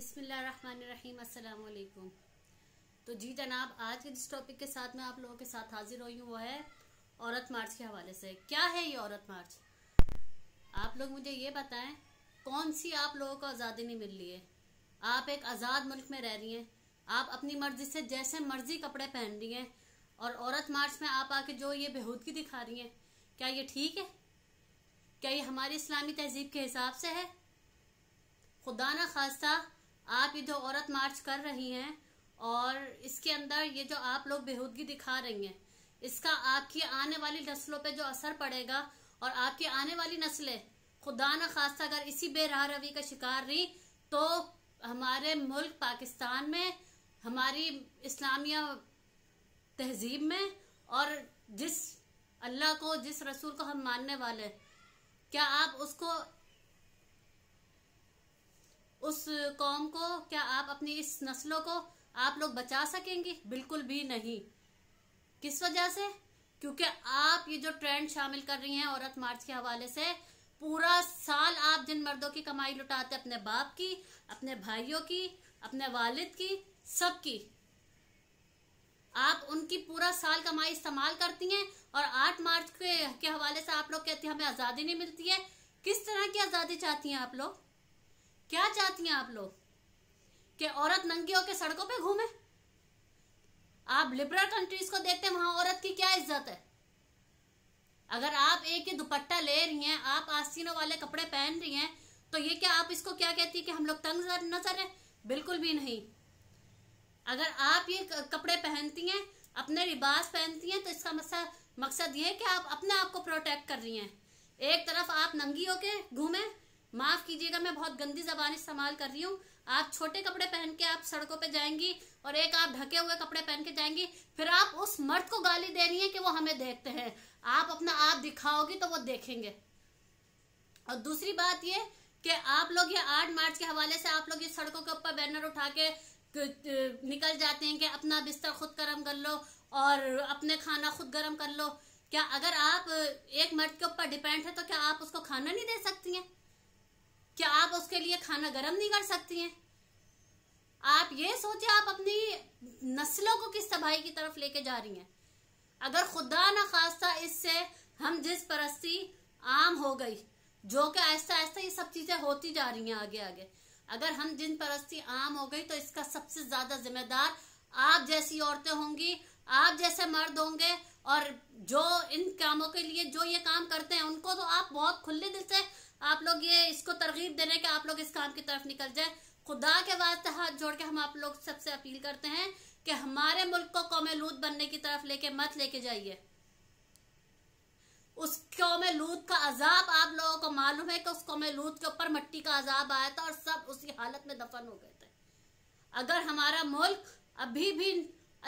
बिसमीम तो जी जनाब आज के जिस टॉपिक के साथ मैं आप लोगों के साथ हाजिर हुई हूँ वो है औरत मार्च के हवाले से क्या है ये औरत मार्च आप लोग मुझे ये बताएं कौन सी आप लोगों को आज़ादी नहीं मिल रही है आप एक आज़ाद मुल्क में रह रही हैं आप अपनी मर्जी से जैसे मर्जी कपड़े पहन रही हैं और औरत मार्च में आप आके जो ये बेहूदगी दिखा रही हैं क्या ये ठीक है क्या ये हमारी इस्लामी तहजीब के हिसाब से है खुदा न खास्ता आप ये जो औरत मार्च कर रही हैं और इसके अंदर ये जो आप लोग बेहूदगी दिखा रही हैं इसका आपकी आने वाली नस्लों पे जो असर पड़ेगा और आपकी आने वाली नस्लें खुदा न खास्ता अगर इसी बेराह रवि का शिकार रही तो हमारे मुल्क पाकिस्तान में हमारी इस्लामिया तहजीब में और जिस अल्लाह को जिस रसूल को हम मानने वाले क्या आप उसको उस कौम को क्या आप अपनी इस नस्लों को आप लोग बचा सकेंगी बिल्कुल भी नहीं किस वजह से क्योंकि आप ये जो ट्रेंड शामिल कर रही हैं औरत मार्च के हवाले से पूरा साल आप जिन मर्दों की कमाई लुटाते अपने बाप की अपने भाइयों की अपने वालिद की सबकी आप उनकी पूरा साल कमाई इस्तेमाल करती हैं और आठ मार्च के, के हवाले से आप लोग कहते हैं हमें आज़ादी नहीं मिलती है किस तरह की आज़ादी चाहती हैं आप लोग क्या चाहती हैं आप लोग कि औरत नंगी होकर सड़कों पे घूमे आप लिबरल कंट्रीज को देखते हैं वहां औरत की क्या इज्जत है अगर आप एक ही दुपट्टा ले रही हैं आप आस्तीनों वाले कपड़े पहन रही हैं तो ये क्या आप इसको क्या कहती है कि हम लोग तंग नजर है बिल्कुल भी नहीं अगर आप ये कपड़े पहनती हैं अपने लिबास पहनती हैं तो इसका मकसद मकसद ये है कि आप अपने आप को प्रोटेक्ट कर रही हैं एक तरफ आप नंगी होके घूमें माफ कीजिएगा मैं बहुत गंदी जबान इस्तेमाल कर रही हूँ आप छोटे कपड़े पहन के आप सड़कों पे जाएंगी और एक आप ढके हुए कपड़े पहन के जाएंगी फिर आप उस मर्द को गाली दे रही है कि वो हमें देखते हैं आप अपना आप दिखाओगी तो वो देखेंगे और दूसरी बात ये कि आप लोग ये आठ मार्च के हवाले से आप लोग ये सड़कों के ऊपर बैनर उठा के निकल जाते हैं कि अपना बिस्तर खुद गर्म कर लो और अपने खाना खुद गर्म कर लो क्या अगर आप एक मर्द के ऊपर डिपेंड है तो क्या आप उसको खाना नहीं दे सकती हैं क्या आप उसके लिए खाना गर्म नहीं कर सकती हैं आप ये सोचे आप अपनी नस्लों को किस तबाही की तरफ लेके जा रही हैं अगर खुदा ना खास्ता इससे हम जिस परस्ती आम हो गई जो कि ऐसा आहिस्ता ये सब चीजें होती जा रही हैं आगे आगे अगर हम जिन परस्ती आम हो गई तो इसका सबसे ज्यादा जिम्मेदार आप जैसी औरतें होंगी आप जैसे मर्द होंगे और जो इन कामों के लिए जो ये काम करते हैं उनको तो आप बहुत खुले दिल से आप लोग ये इसको तरगीब देने के आप लोग इस काम की तरफ निकल जाए खुदा के वास्ते हाथ जोड़ के हम आप लोग सबसे अपील करते हैं कि हमारे मुल्क को कौम लूत बनने की तरफ लेके मत लेके जाइए उस कौम लूत का अजाब आप लोगों को मालूम है कि उस कौम लूत के ऊपर मट्टी का अजाब आया था और सब उसी हालत में दफन हो गए थे अगर हमारा मुल्क अभी भी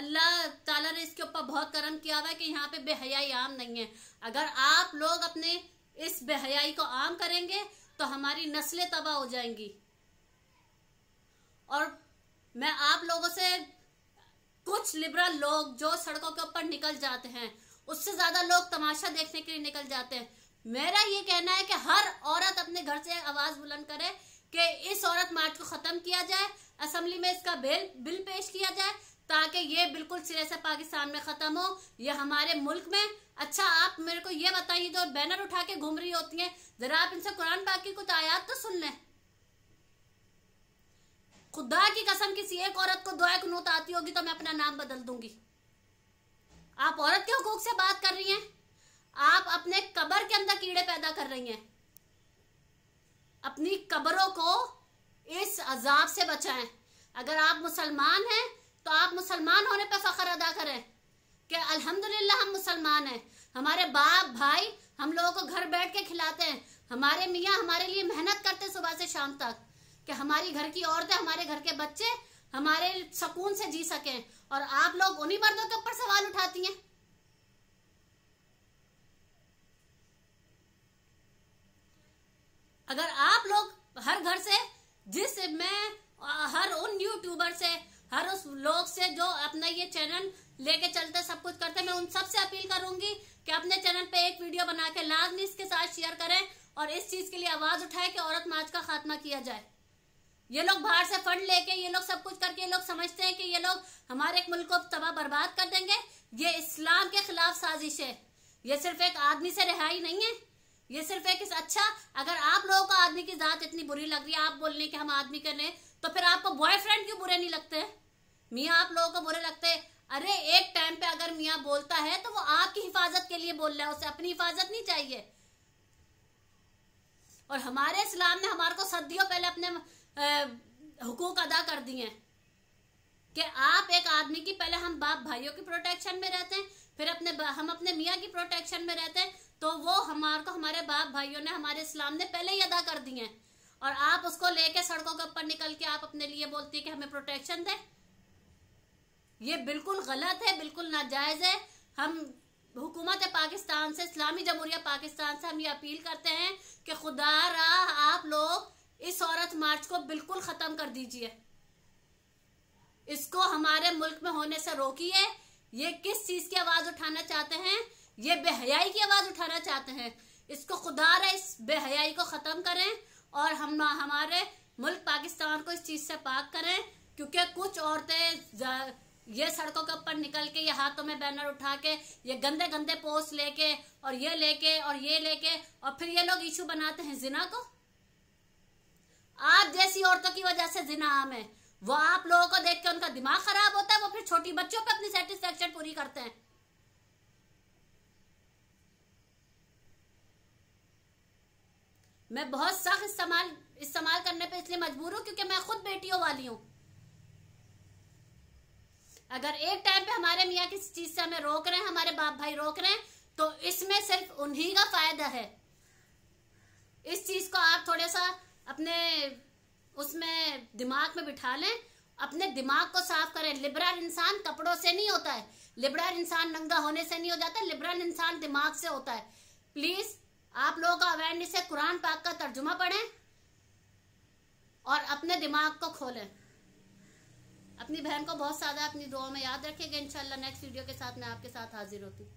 अल्लाह ताला ने इसके ऊपर बहुत करम किया हुआ है कि यहाँ पे बेहयाई आम नहीं है अगर आप लोग अपने इस बेहयाई को आम करेंगे तो हमारी नस्लें तबाह हो जाएंगी और मैं आप लोगों से कुछ लिबरल लोग जो सड़कों के ऊपर निकल जाते हैं उससे ज्यादा लोग तमाशा देखने के लिए निकल जाते हैं मेरा ये कहना है कि हर औरत अपने घर से आवाज बुलंद करे कि इस औरत मार्च को खत्म किया जाए असेंबली में इसका बिल बिल पेश किया जाए ताकि ये बिल्कुल सिरे से पाकिस्तान में ख़त्म हो ये हमारे मुल्क में अच्छा आप मेरे को ये बताइए जो बैनर उठा के घूम रही होती हैं ज़रा आप इनसे कुरान पाक की कुछ आयात तो सुन लें खुदा की कसम किसी एक औरत को दुआ कनूत आती होगी तो मैं अपना नाम बदल दूंगी आप औरत के हकूक से बात कर रही हैं आप अपने कबर के अंदर कीड़े पैदा कर रही हैं अपनी कबरों को इस अजाब से बचाएं अगर आप मुसलमान हैं तो आप मुसलमान होने पर फ़ख्र अदा करें कि अल्हम्दुलिल्लाह हम मुसलमान हैं हमारे बाप भाई हम लोगों को घर बैठ के खिलाते हैं हमारे मियाँ हमारे लिए मेहनत करते सुबह से शाम तक कि हमारी घर की औरतें हमारे घर के बच्चे हमारे सुकून से जी सकें और आप लोग उन्हीं मर्दों के ऊपर सवाल उठाती हैं अगर आप लोग हर घर से जिस मैं हर उन यूट्यूबर से हर उस लोग से जो अपना ये चैनल लेके चलते सब कुछ करते मैं उन सबसे अपील करूंगी कि अपने चैनल पे एक वीडियो बना के लाजमी इसके साथ शेयर करें और इस चीज के लिए आवाज उठाए कि औरत माज का खात्मा किया जाए ये लोग बाहर से फंड लेके ये लोग सब कुछ करके ये लोग समझते हैं कि ये लोग हमारे एक मुल्क को तबाह बर्बाद कर देंगे ये इस्लाम के खिलाफ साजिश है ये सिर्फ एक आदमी से रिहाई नहीं है ये सिर्फ एक अच्छा अगर आप लोगों को आदमी की जात इतनी बुरी लग रही है आप बोलने के हम आदमी करने तो फिर आपको बॉयफ्रेंड क्यों बुरे नहीं लगते हैं मियाँ आप लोगों को बुरे लगते हैं अरे एक टाइम पे अगर मियाँ बोलता है तो वो आपकी हिफाजत के लिए बोल रहा है उसे अपनी हिफाजत नहीं चाहिए और हमारे इस्लाम ने हमारे को सदियों पहले अपने आ, हुकूक अदा कर दिए हैं कि आप एक आदमी की पहले हम बाप भाइयों की प्रोटेक्शन में रहते हैं फिर अपने हम अपने मियाँ की प्रोटेक्शन में रहते हैं तो वो हमारे को हमारे बाप भाइयों ने हमारे इस्लाम ने पहले ही अदा कर दिए हैं और आप उसको लेके सड़कों के ऊपर निकल के आप अपने लिए बोलती है कि हमें प्रोटेक्शन दें ये बिल्कुल गलत है बिल्कुल नाजायज़ है हम हुकूमत पाकिस्तान से इस्लामी जमहूरिया पाकिस्तान से हम ये अपील करते हैं कि खुदा रहा आप लोग इस औरत मार्च को बिल्कुल ख़त्म कर दीजिए इसको हमारे मुल्क में होने से रोकिए ये किस चीज़ की आवाज़ उठाना चाहते हैं ये बेहयाई की आवाज़ उठाना चाहते हैं इसको खुदा रहा इस बेहयाई को ख़त्म करें और हम हमारे मुल्क पाकिस्तान को इस चीज़ से पाक करें क्योंकि कुछ औरतें ये सड़कों के ऊपर निकल के ये हाथों में बैनर उठा के ये गंदे गंदे पोस्ट लेके और ये लेके और ये लेके और फिर ये लोग इशू बनाते हैं जिना को आप जैसी औरतों की वजह से जिना आम है वो आप लोगों को देख के उनका दिमाग खराब होता है वो फिर छोटी बच्चों पे अपनी सेटिस्फेक्शन पूरी करते हैं मैं बहुत सख्त इस्तेमाल इस्तेमाल करने पे इसलिए मजबूर हूं क्योंकि मैं खुद बेटियों वाली हूँ अगर एक टाइम पे हमारे मियाँ किसी चीज से हमें रोक रहे हैं हमारे बाप भाई रोक रहे हैं तो इसमें सिर्फ उन्हीं का फायदा है इस चीज को आप थोड़ा सा अपने उसमें दिमाग में बिठा लें अपने दिमाग को साफ करें लिबरल इंसान कपड़ों से नहीं होता है लिबरल इंसान नंगा होने से नहीं हो जाता लिबरल इंसान दिमाग से होता है प्लीज आप लोगों का अवेयरनेस है कुरान पाक का तर्जुमा पढ़ें और अपने दिमाग को खोलें अपनी बहन को बहुत ज़्यादा अपनी दुआ में याद रखेगा इंशाल्लाह नेक्स्ट वीडियो के साथ मैं आपके साथ हाजिर होती